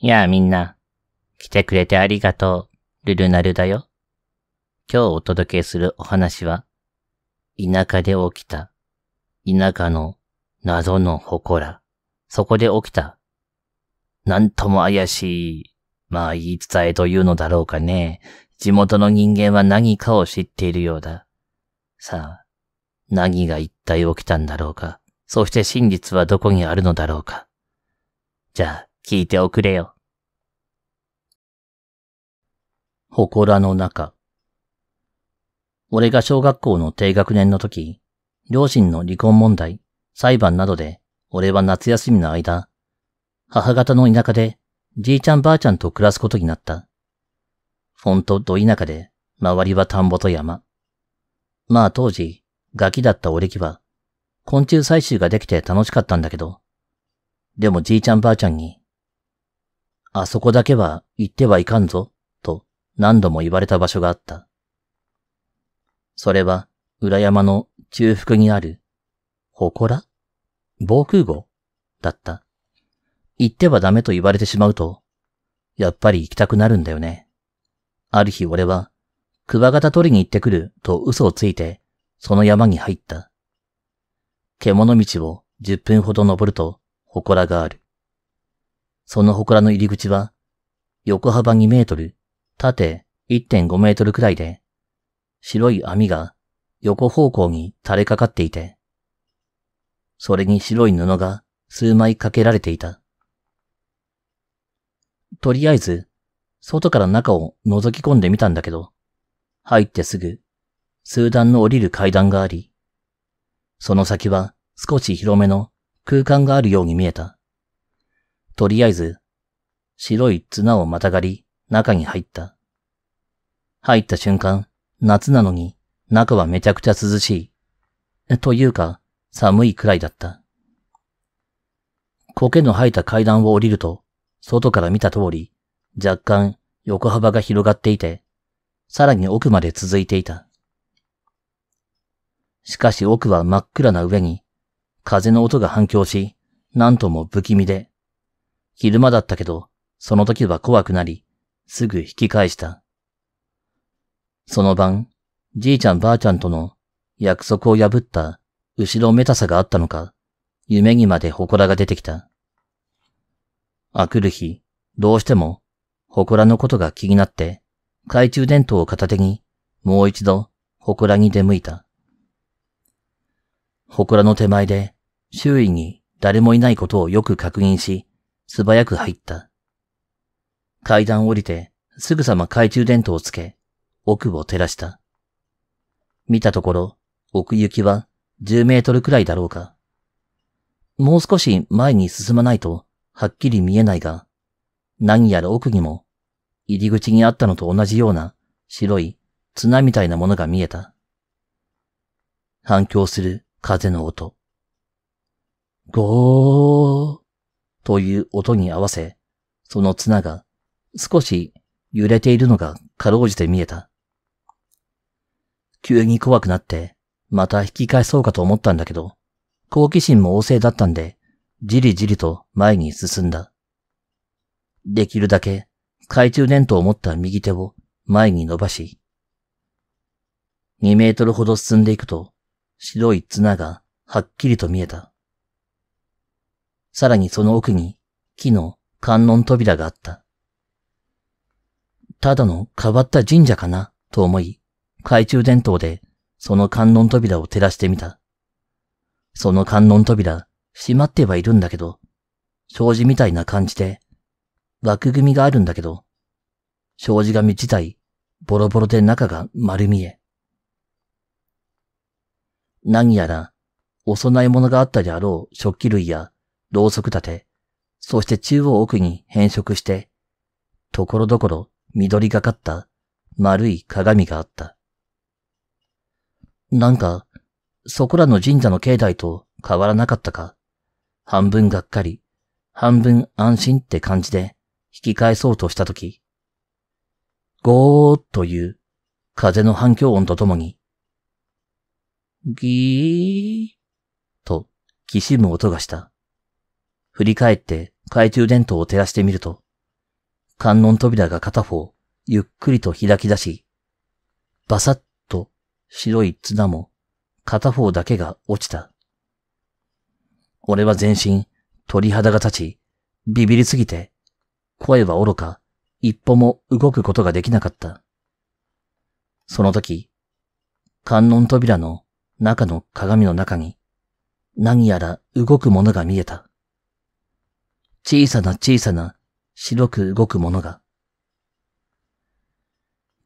やあみんな、来てくれてありがとう、ルルナルだよ。今日お届けするお話は、田舎で起きた、田舎の謎の祠、そこで起きた、なんとも怪しい、まあ言い伝えというのだろうかね。地元の人間は何かを知っているようだ。さあ、何が一体起きたんだろうか。そして真実はどこにあるのだろうか。じゃあ、聞いておくれよ。祠の中。俺が小学校の低学年の時、両親の離婚問題、裁判などで、俺は夏休みの間、母方の田舎で、じいちゃんばあちゃんと暮らすことになった。フォントど田舎で、周りは田んぼと山。まあ当時、ガキだった俺きは、昆虫採集ができて楽しかったんだけど、でもじいちゃんばあちゃんに、あそこだけは行ってはいかんぞ、と何度も言われた場所があった。それは、裏山の中腹にある、祠防空壕だった。行ってはダメと言われてしまうと、やっぱり行きたくなるんだよね。ある日俺は、クワガタ取りに行ってくると嘘をついて、その山に入った。獣道を10分ほど登ると、祠がある。その祠の入り口は、横幅2メートル、縦1.5メートルくらいで、白い網が横方向に垂れかかっていて、それに白い布が数枚かけられていた。とりあえず、外から中を覗き込んでみたんだけど、入ってすぐ、数段の降りる階段があり、その先は少し広めの空間があるように見えた。とりあえず、白い綱をまたがり、中に入った。入った瞬間、夏なのに中はめちゃくちゃ涼しい。というか、寒いくらいだった。苔の生えた階段を降りると、外から見た通り、若干横幅が広がっていて、さらに奥まで続いていた。しかし奥は真っ暗な上に、風の音が反響し、なんとも不気味で、昼間だったけど、その時は怖くなり、すぐ引き返した。その晩、じいちゃんばあちゃんとの約束を破った後ろめたさがあったのか、夢にまで祠が出てきた。あくる日、どうしても、祠のことが気になって、懐中電灯を片手に、もう一度、祠に出向いた。祠の手前で、周囲に誰もいないことをよく確認し、素早く入った。階段を降りて、すぐさま懐中電灯をつけ、奥を照らした。見たところ、奥行きは10メートルくらいだろうか。もう少し前に進まないと、はっきり見えないが、何やら奥にも、入り口にあったのと同じような白い綱みたいなものが見えた。反響する風の音。ゴーという音に合わせ、その綱が少し揺れているのがかろうじて見えた。急に怖くなって、また引き返そうかと思ったんだけど、好奇心も旺盛だったんで、じりじりと前に進んだ。できるだけ、懐中電灯を持った右手を前に伸ばし、2メートルほど進んでいくと、白い綱がはっきりと見えた。さらにその奥に木の観音扉があった。ただの変わった神社かなと思い、懐中電灯でその観音扉を照らしてみた。その観音扉、閉まってはいるんだけど、障子みたいな感じで、枠組みがあるんだけど、障子紙自体、ボロボロで中が丸見え。何やら、お供え物があったであろう食器類や、ろうそく立て、そして中央奥に変色して、ところどころ緑がかった丸い鏡があった。なんか、そこらの神社の境内と変わらなかったか。半分がっかり、半分安心って感じで引き返そうとしたとき、ゴーという風の反響音とともに、ギーときしむ音がした。振り返って懐中電灯を照らしてみると、観音扉が片方ゆっくりと開き出し、バサッ白い綱も片方だけが落ちた。俺は全身、鳥肌が立ち、ビビりすぎて、声は愚か、一歩も動くことができなかった。その時、観音扉の中の鏡の中に、何やら動くものが見えた。小さな小さな白く動くものが。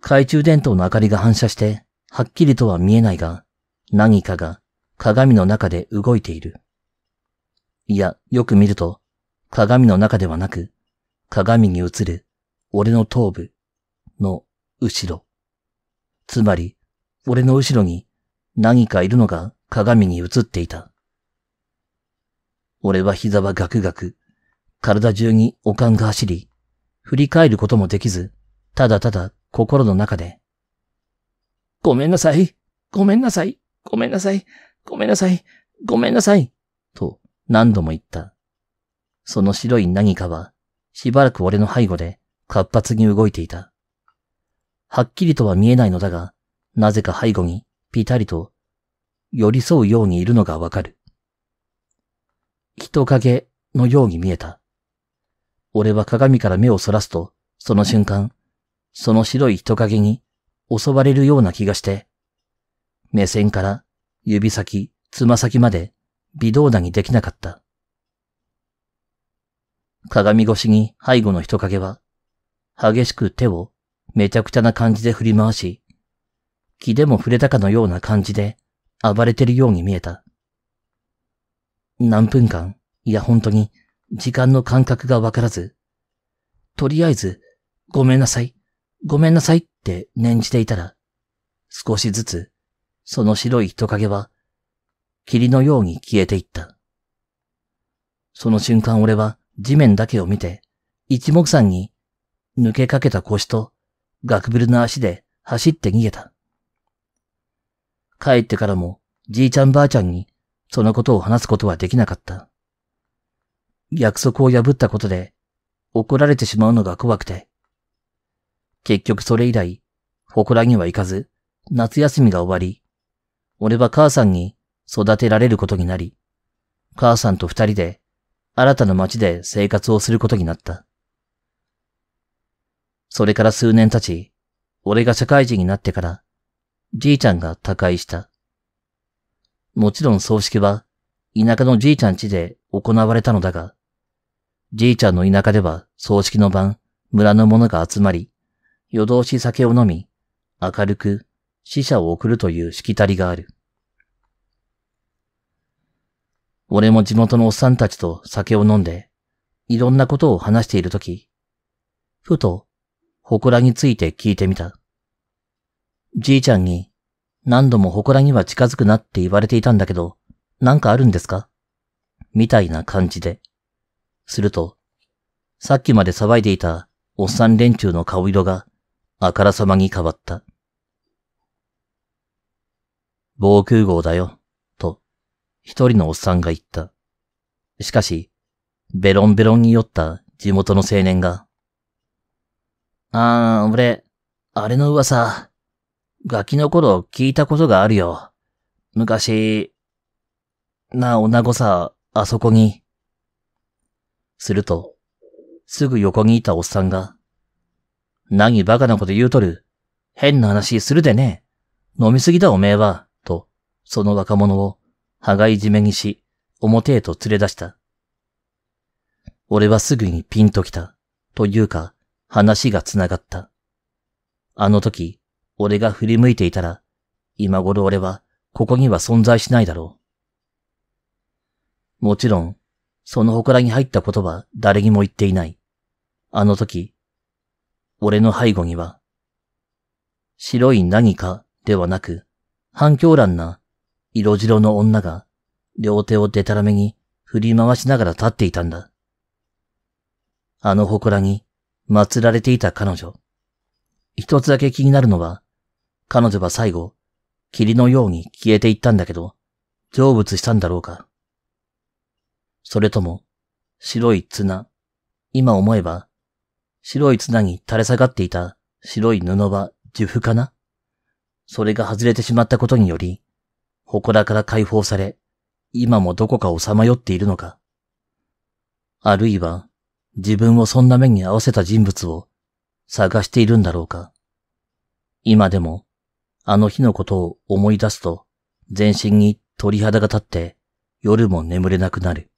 懐中電灯の明かりが反射して、はっきりとは見えないが、何かが鏡の中で動いている。いや、よく見ると、鏡の中ではなく、鏡に映る、俺の頭部の後ろ。つまり、俺の後ろに何かいるのが鏡に映っていた。俺は膝はガクガク、体中におかんが走り、振り返ることもできず、ただただ心の中でごめんなさい。ごめんなさい。ごめんなさい。ごめんなさい。ごめんなさい。と何度も言った。その白い何かは、しばらく俺の背後で活発に動いていた。はっきりとは見えないのだが、なぜか背後にぴたりと寄り添うようにいるのがわかる。人影のように見えた。俺は鏡から目をそらすと、その瞬間、その白い人影に襲われるような気がして、目線から指先、つま先まで微動だにできなかった。鏡越しに背後の人影は、激しく手をめちゃくちゃな感じで振り回し、気でも触れたかのような感じで暴れてるように見えた。何分間、いや本当に時間の感覚がわからず、とりあえず、ごめんなさい。ごめんなさいって念じていたら、少しずつ、その白い人影は、霧のように消えていった。その瞬間俺は地面だけを見て、一目散に、抜けかけた腰と、ガクブルの足で走って逃げた。帰ってからも、じいちゃんばあちゃんに、そのことを話すことはできなかった。約束を破ったことで、怒られてしまうのが怖くて、結局それ以来、祠には行かず、夏休みが終わり、俺は母さんに育てられることになり、母さんと二人で新たな町で生活をすることになった。それから数年経ち、俺が社会人になってから、じいちゃんが他界した。もちろん葬式は、田舎のじいちゃん家で行われたのだが、じいちゃんの田舎では葬式の晩、村の者が集まり、夜通し酒を飲み、明るく死者を送るというしきたりがある。俺も地元のおっさんたちと酒を飲んで、いろんなことを話しているとき、ふと、祠について聞いてみた。じいちゃんに、何度も祠には近づくなって言われていたんだけど、なんかあるんですかみたいな感じで。すると、さっきまで騒いでいたおっさん連中の顔色が、あからさまに変わった。防空壕だよ、と、一人のおっさんが言った。しかし、ベロンベロンに酔った地元の青年が、あー、俺、あれの噂、ガキの頃聞いたことがあるよ。昔、な、女子さ、あそこに。すると、すぐ横にいたおっさんが、何バカなこと言うとる。変な話するでね。飲みすぎだおめえは、と、その若者を、羽がいじめにし、表へと連れ出した。俺はすぐにピンと来た。というか、話が繋がった。あの時、俺が振り向いていたら、今頃俺は、ここには存在しないだろう。もちろん、その祠に入ったことは誰にも言っていない。あの時、俺の背後には、白い何かではなく、反響乱な色白の女が、両手をでたらめに振り回しながら立っていたんだ。あの祠に祀られていた彼女。一つだけ気になるのは、彼女は最後、霧のように消えていったんだけど、成仏したんだろうか。それとも、白い綱、今思えば、白い綱に垂れ下がっていた白い布は樹布かなそれが外れてしまったことにより、祠から解放され、今もどこかをさまよっているのか。あるいは、自分をそんな目に合わせた人物を探しているんだろうか。今でも、あの日のことを思い出すと、全身に鳥肌が立って、夜も眠れなくなる。